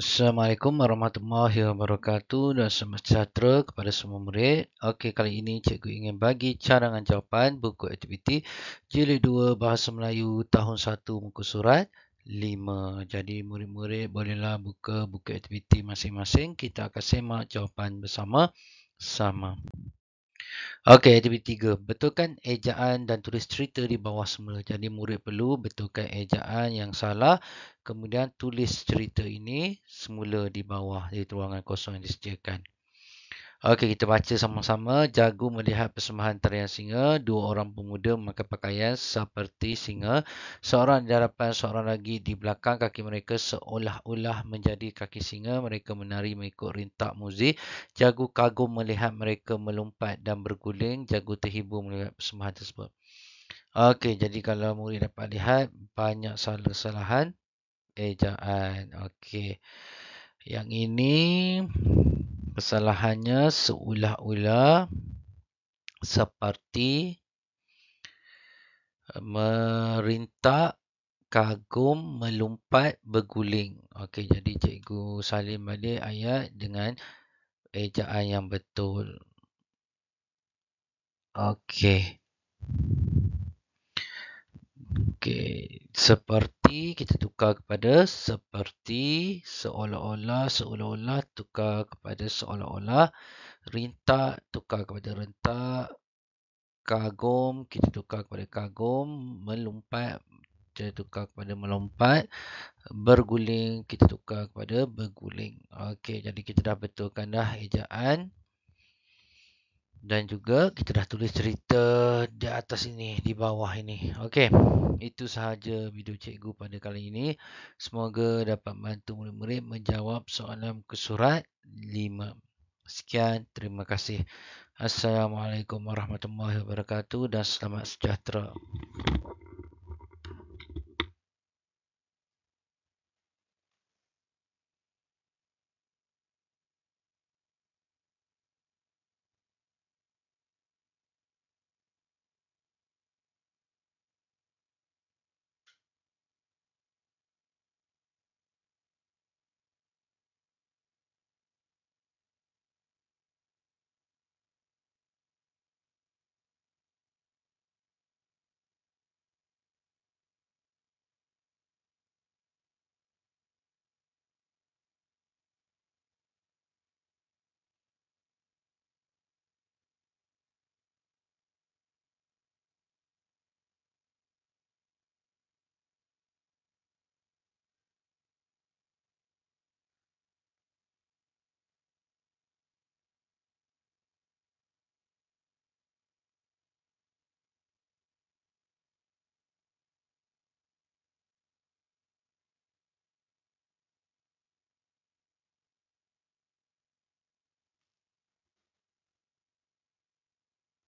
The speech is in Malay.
Assalamualaikum warahmatullahi wabarakatuh dan selamat sejahtera kepada semua murid. Okey, kali ini cikgu ingin bagi cadangan jawapan buku aktiviti jilid 2 Bahasa Melayu tahun 1 muka surat 5. Jadi murid-murid bolehlah buka buku aktiviti masing-masing. Kita akan semak jawapan bersama-sama. Okey, aktiviti tiga. Betulkan ejaan dan tulis cerita di bawah semula. Jadi, murid perlu betulkan ejaan yang salah. Kemudian, tulis cerita ini semula di bawah di ruangan kosong yang disediakan. Okey, kita baca sama-sama. Jago melihat persembahan tarian singa. Dua orang pemuda memakai pakaian seperti singa. Seorang di hadapan, seorang lagi di belakang. Kaki mereka seolah-olah menjadi kaki singa. Mereka menari mengikut rintak muzik. Jago kagum melihat mereka melompat dan berguling. Jago terhibur melihat persembahan tersebut. Okey, jadi kalau murid dapat lihat, banyak salah-salahan. Ejaan. Okey. Yang ini kesalahannya seolah-olah seperti eh, merintak kagum melompat berguling. Okey, jadi cikgu salin balik ayat dengan ejaan yang betul. Okey. Okey, seperti kita tukar kepada seperti seolah-olah seolah-olah tukar kepada seolah-olah rintak tukar kepada rentak kagum kita tukar kepada kagum melompat kita tukar kepada melompat berguling kita tukar kepada berguling okey jadi kita dah betulkan dah ejaan dan juga kita dah tulis cerita di atas ini di bawah ini okey itu sahaja video cikgu pada kali ini semoga dapat bantu murid-murid menjawab soalan ke surat 5 sekian terima kasih assalamualaikum warahmatullahi wabarakatuh dan selamat sejahtera